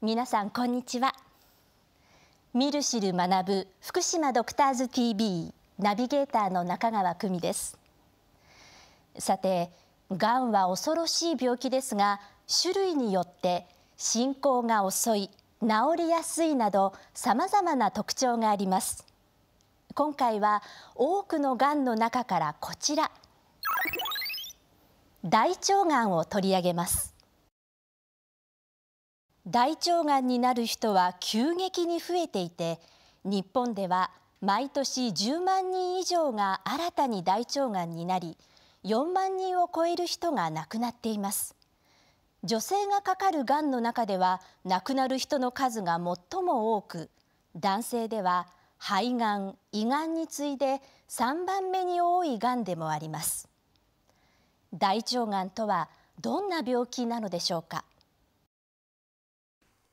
皆さんこんにちは見る知る学ぶ福島ドクターズ TV ナビゲーターの中川久美ですさてがんは恐ろしい病気ですが種類によって進行が遅い治りやすいなどさまざまな特徴があります今回は多くのがんの中からこちら大腸がんを取り上げます大腸がんになる人は急激に増えていて日本では毎年10万人以上が新たに大腸がんになり4万人を超える人が亡くなっています女性がかかるがんの中では亡くなる人の数が最も多く男性では肺がん胃がんに次いで3番目に多いがんでもあります大腸がんとはどんな病気なのでしょうか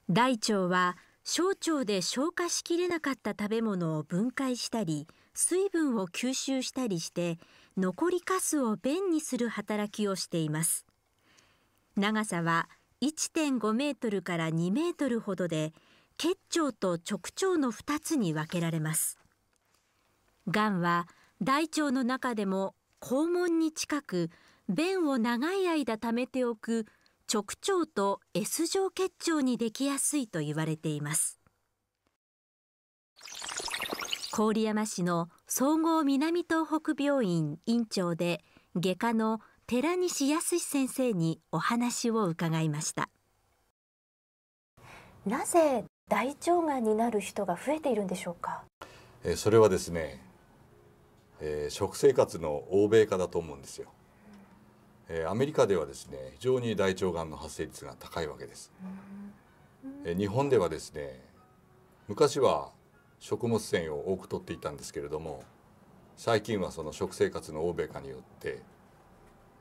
大腸は小腸で消化しきれなかった食べ物を分解したり水分を吸収したりして残りカスを便にする働きをしています長さは1.5メートルから2メートルほどで結腸と直腸の2つに分けられますがんは大腸の中でも肛門に近く便を長い間溜めておく直腸と S 状結腸にできやすいと言われています郡山市の総合南東北病院院長で外科の寺西康先生にお話を伺いましたなぜ大腸がんになる人が増えているんでしょうかそれはですね、えー、食生活の欧米化だと思うんですよえー、アメリカではですね非常に大腸がんの発生率が高いわけです、えー、日本ではですね昔は食物繊維を多くとっていたんですけれども最近はその食生活の欧米化によって、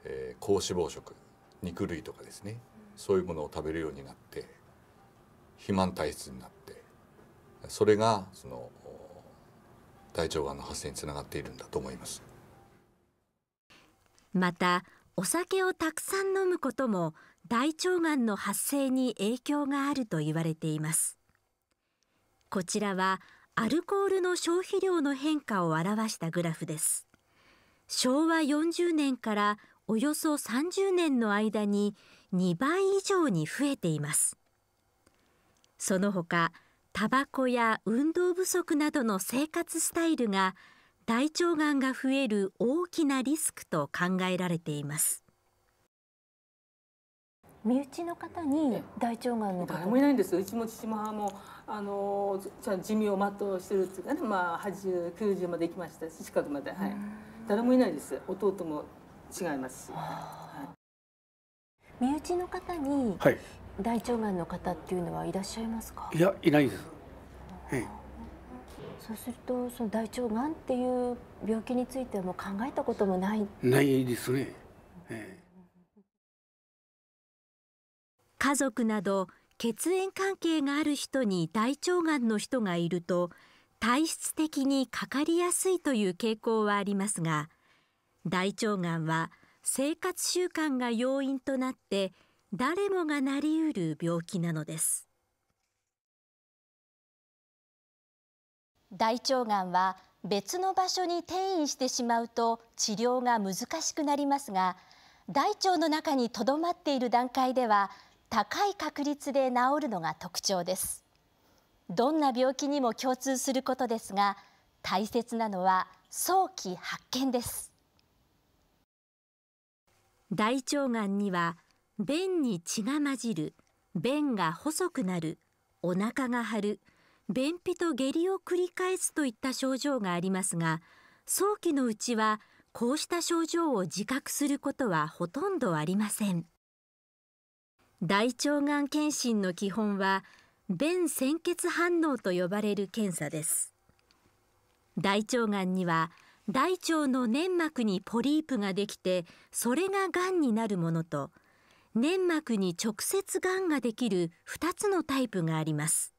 えー、高脂肪食肉類とかですねそういうものを食べるようになって肥満体質になってそれがその大腸がんの発生につながっているんだと思いますまたお酒をたくさん飲むことも大腸がんの発生に影響があると言われていますこちらはアルコールの消費量の変化を表したグラフです昭和40年からおよそ30年の間に2倍以上に増えていますその他タバコや運動不足などの生活スタイルが大腸がんが増える大きなリスクと考えられています身内の方に大腸がんの誰もいないんですうちも父も母もあのちゃん寿命を全うしてるっていうかね、まあ、8090まで行きましたし近くまで、はい、誰もいないです弟も違いますし、はい、身内の方に大腸がんの方っていうのはいらっしゃいますか、はい、いやいないです、はいそうするとその大腸がんっていう病気についても考えたこともないないですね、ええ、家族など血縁関係がある人に大腸がんの人がいると体質的にかかりやすいという傾向はありますが大腸がんは生活習慣が要因となって誰もがなりうる病気なのです。大腸がんは別の場所に転移してしまうと治療が難しくなりますが大腸の中にとどまっている段階では高い確率で治るのが特徴ですどんな病気にも共通することですが大切なのは早期発見です大腸がんには便に血が混じる便が細くなるお腹が張る便秘と下痢を繰り返すといった症状がありますが早期のうちはこうした症状を自覚することはほとんどありません大腸がん検診の基本は便潜血反応と呼ばれる検査です大腸がんには大腸の粘膜にポリープができてそれががんになるものと粘膜に直接がんができる2つのタイプがあります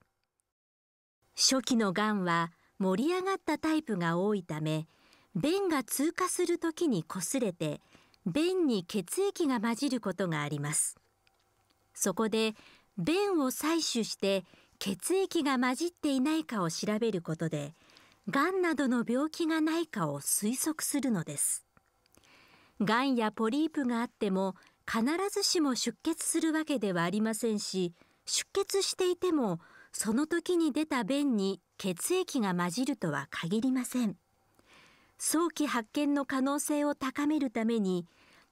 初期のがんは盛り上がったタイプが多いため便が通過するときに擦れて便に血液が混じることがありますそこで便を採取して血液が混じっていないかを調べることでがんなどの病気がないかを推測するのですがんやポリープがあっても必ずしも出血するわけではありませんし出血していてもその時に出た便に血液が混じるとは限りません早期発見の可能性を高めるために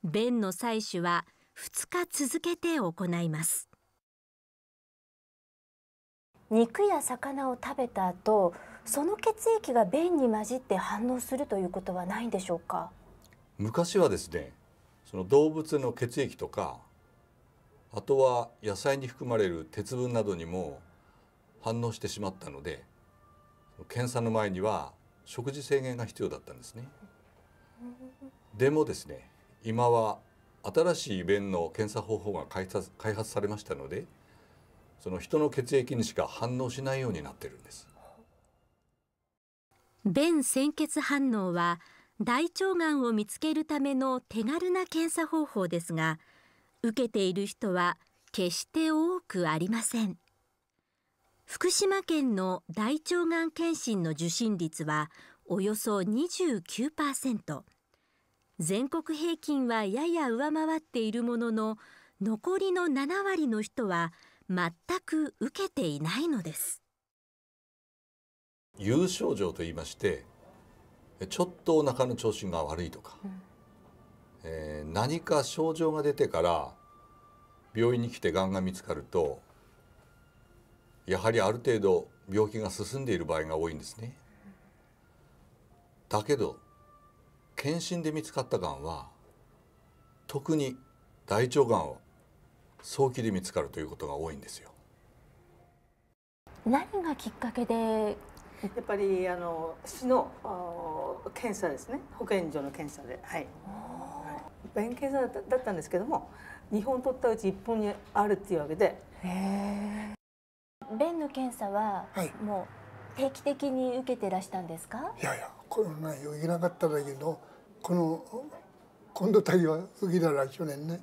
便の採取は2日続けて行います肉や魚を食べた後その血液が便に混じって反応するということはないんでしょうか昔はですねその動物の血液とかあとは野菜に含まれる鉄分などにも反応してしまったので検査の前には食事制限が必要だったんですね。でもですね今は新しい便の検査方法が開発開発されましたのでその人の血液にしか反応しないようになってるんです。便鮮血反応は大腸がんを見つけるための手軽な検査方法ですが受けている人は決して多くありません。福島県の大腸がん検診の受診率はおよそ29%全国平均はやや上回っているものの残りの7割の人は全く受けていないのです有症状と言いましてちょっとお腹の調子が悪いとか、うん、えー、何か症状が出てから病院に来てがんが見つかるとやはりある程度病気が進んでいる場合が多いんですね。だけど検診で見つかったがんは特に大腸がんは早期で見つかるということが多いんですよ。何がきっかけでやっぱりあの市の検査ですね保健所の検査ではい便検査だったんですけども2本取ったうち1本にあるっていうわけで便の検査は、はい、もう定期的に受けてらしたんですかいやいやコロナよぎなかっただけどこの今度たりは受けたら去年ね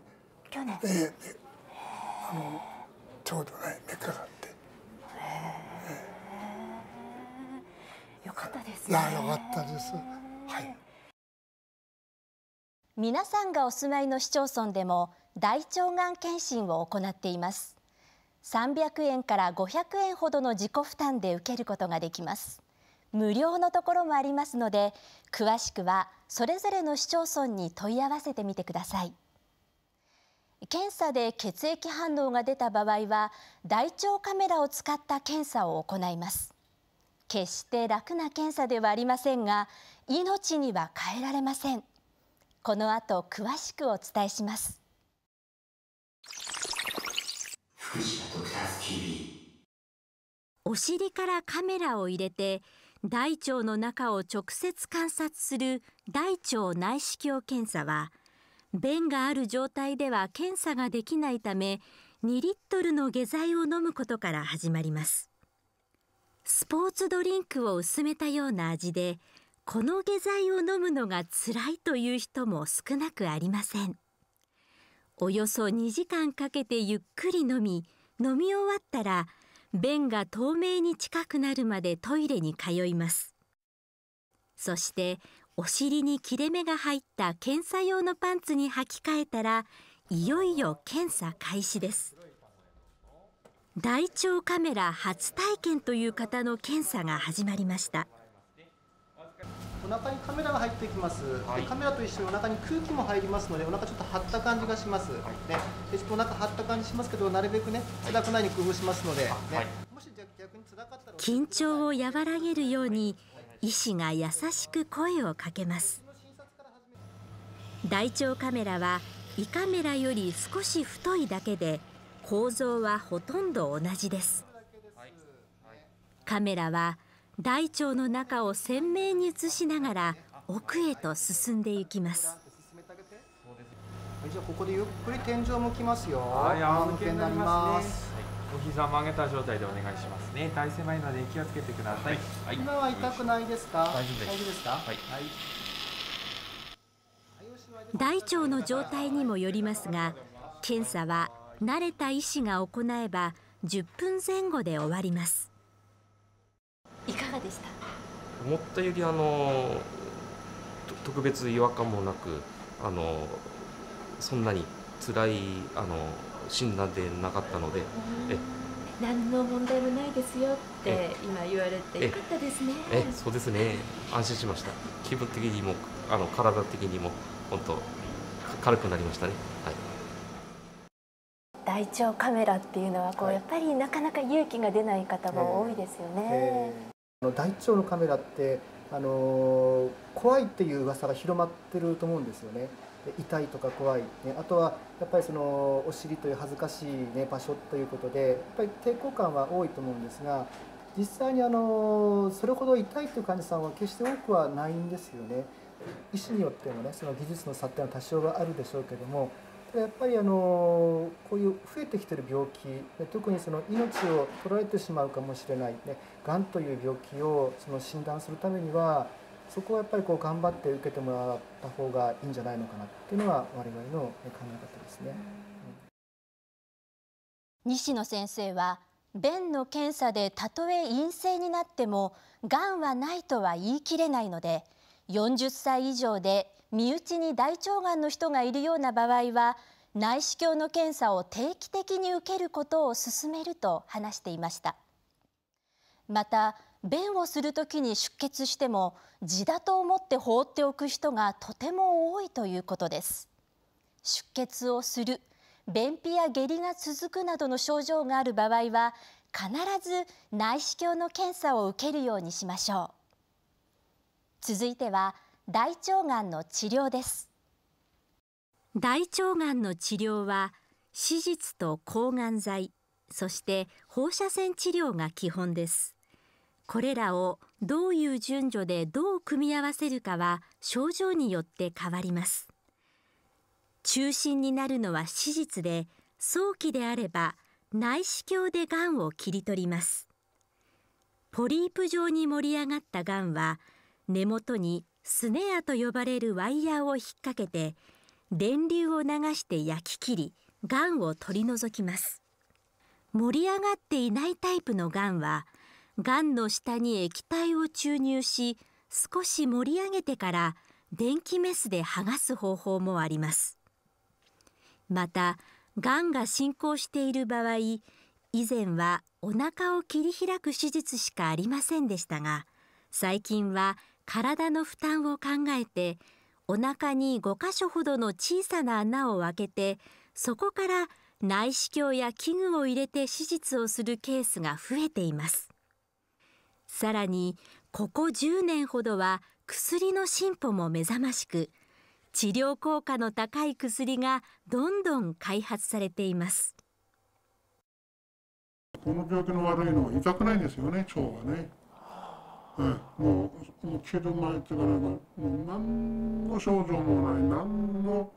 去年、ええ、あのちょうどね目かかってええよかったですねいやよかったですはい皆さんがお住まいの市町村でも大腸がん検診を行っています300円から500円ほどの自己負担で受けることができます無料のところもありますので詳しくはそれぞれの市町村に問い合わせてみてください検査で血液反応が出た場合は大腸カメラを使った検査を行います決して楽な検査ではありませんが命には変えられませんこの後詳しくお伝えしますお尻からカメラを入れて大腸の中を直接観察する大腸内視鏡検査は便がある状態では検査ができないため2リットルの下剤を飲むことから始まりますスポーツドリンクを薄めたような味でこの下剤を飲むのが辛いという人も少なくありませんおよそ2時間かけてゆっくり飲み飲み終わったら便が透明に近くなるまでトイレに通いますそしてお尻に切れ目が入った検査用のパンツに履き替えたらいよいよ検査開始です大腸カメラ初体験という方の検査が始まりました中にカメラが入ってきます、はい、カメラと一緒にお腹に空気も入りますのでお腹ちょっと張った感じがします、はい、ね、でちょっとお腹張った感じしますけどなるべくね辛くないに工夫しますので、ね、もし逆に辛かった緊張を和らげるように医師が優しく声をかけます大腸カメラは胃カメラより少し太いだけで構造はほとんど同じですはいカメラは大腸の中を鮮明に映しながら奥へと進んでいきます。じゃあここでゆっくり天井向きますよ。はい、仰向けになります、ねお膝曲げた状態でお願いしますね。体ので気をつけてください。はい、今は痛くないですか？大丈夫です。夫ですか？はい。大腸の状態にもよりますが、検査は慣れた医師が行えば10分前後で終わります。いかがでした思ったよりあの特別違和感もなくあのそんなに辛いあの診断でなかったので、え何の問題もないですよって今言われてよかったですねえそうですね安心しました気分的にもあの体的にも本当軽くなりましたねはい体調カメラっていうのはこう、はい、やっぱりなかなか勇気が出ない方も多いですよね。あの大腸のカメラってあの怖いっていう噂が広まってると思うんですよね。痛いとか怖い、ね、あとはやっぱりそのお尻という恥ずかしい、ね、場所ということでやっぱり抵抗感は多いと思うんですが実際にあのそれほど痛いという患者さんは決して多くはないんですよね医師によってもねその技術の差っていうのは多少はあるでしょうけどもやっぱりあのこういう増えてきてる病気特にその命を取られてしまうかもしれない、がんという病気をその診断するためにはそこはやっぱりこう頑張って受けてもらった方がいいんじゃないのかなっていうのは我々の考え方ですね。西野先生は便の検査でたとえ陰性になってもがんはないとは言い切れないので40歳以上で身内に大腸がんの人がいるような場合は内視鏡の検査を定期的に受けることを勧めると話していましたまた便をするときに出血しても痔だと思って放っておく人がとても多いということです出血をする便秘や下痢が続くなどの症状がある場合は必ず内視鏡の検査を受けるようにしましょう続いては大腸がんの治療です大腸がんの治療は手術と抗がん剤そして放射線治療が基本ですこれらをどういう順序でどう組み合わせるかは症状によって変わります中心になるのは手術で早期であれば内視鏡でがんを切り取りますポリープ状に盛り上がったがんは根元にスネアと呼ばれるワイヤーを引っ掛けて電流を流して焼き切りがんを取り除きます盛り上がっていないタイプのがんはがんの下に液体を注入し少し盛り上げてから電気メスで剥がす方法もありますまたがんが進行している場合以前はお腹を切り開く手術しかありませんでしたが最近は体の負担を考えてお腹に5か所ほどの小さな穴を開けてそこから内視鏡や器具を入れて手術をするケースが増えていますさらにここ10年ほどは薬の進歩も目覚ましく治療効果の高い薬がどんどん開発されていますこの病気の悪いのは痛くないんですよね腸はねはいもう切る前っていうかなかもう何の症状もない何の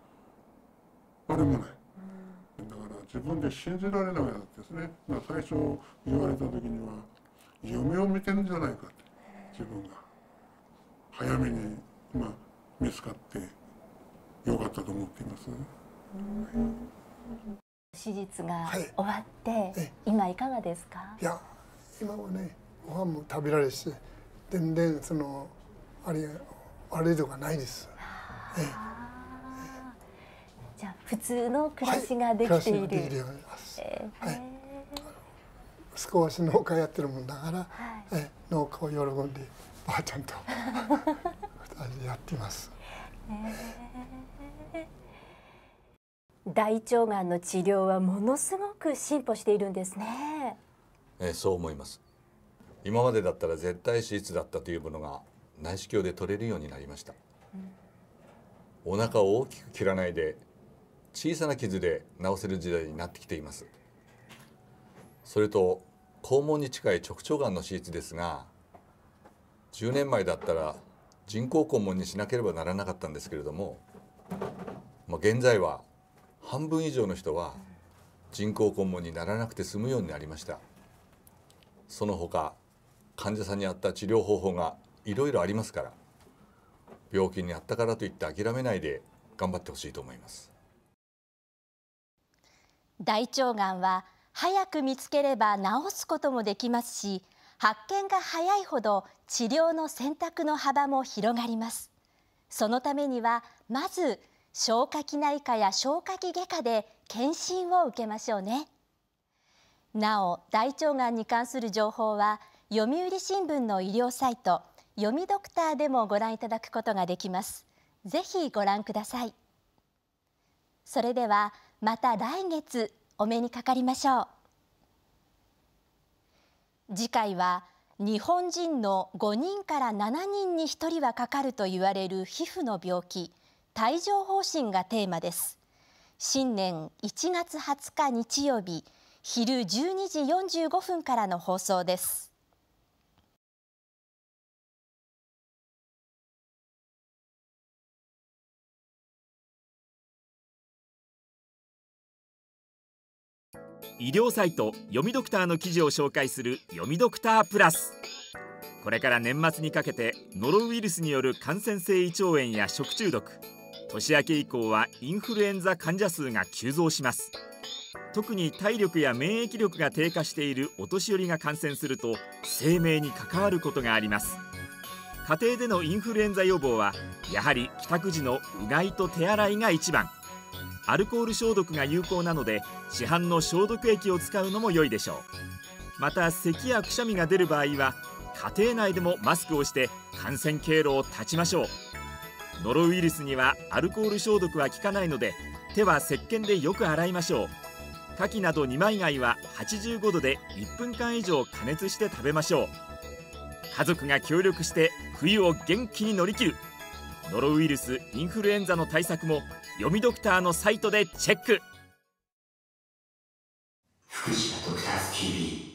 あれもない。だから自分で信じられないわけですね。まあ、最初言われた時には夢を見てるんじゃないかって自分が早めにまあ見つかってよかったと思っています。手術が終わって、はい、今いかがですか？いや今はねご飯も食べられして。全然そのあれ悪いとかないです。ええ、じゃあ普通の暮らしができている。はい、できるようになります。えー、はい。少し農家やってるもんだから、はい、え農家を喜んでばあちゃんとやってます。えー大腸がんの治療はものすごく進歩しているんですね。えー、そう思います。今までだったら絶対手術だったというものが内視鏡で取れるようになりました、うん、お腹を大きく切らないで小さな傷で治せる時代になってきていますそれと肛門に近い直腸がんの手術ですが10年前だったら人工肛門にしなければならなかったんですけれども、まあ、現在は半分以上の人は人工肛門にならなくて済むようになりましたその他患者さんに合った治療方法がいろいろありますから病気にあったからといって諦めないで頑張ってほしいと思います大腸がんは早く見つければ治すこともできますし発見が早いほど治療の選択の幅も広がりますそのためにはまず消化器内科や消化器外科で検診を受けましょうねなお大腸がんに関する情報は読売新聞の医療サイト読みドクターでもご覧いただくことができますぜひご覧くださいそれではまた来月お目にかかりましょう次回は日本人の5人から7人に1人はかかると言われる皮膚の病気帯状疱疹がテーマです新年1月20日日曜日昼12時45分からの放送です医療サイト読みドクターの記事を紹介する読みドクタープラスこれから年末にかけてノロウイルスによる感染性胃腸炎や食中毒年明け以降はインフルエンザ患者数が急増します特に体力や免疫力が低下しているお年寄りが感染すると生命に関わることがあります家庭でのインフルエンザ予防はやはり帰宅時のうがいと手洗いが一番アルコール消毒が有効なので市販の消毒液を使うのも良いでしょうまた咳やくしゃみが出る場合は家庭内でもマスクをして感染経路を断ちましょうノロウイルスにはアルコール消毒は効かないので手は石鹸でよく洗いましょう牡蠣など二枚貝は85度で1分間以上加熱して食べましょう家族が協力して冬を元気に乗り切るノロウイルスインフルエンザの対策も読みドクターのサイトでチェック福島ドクターズ TV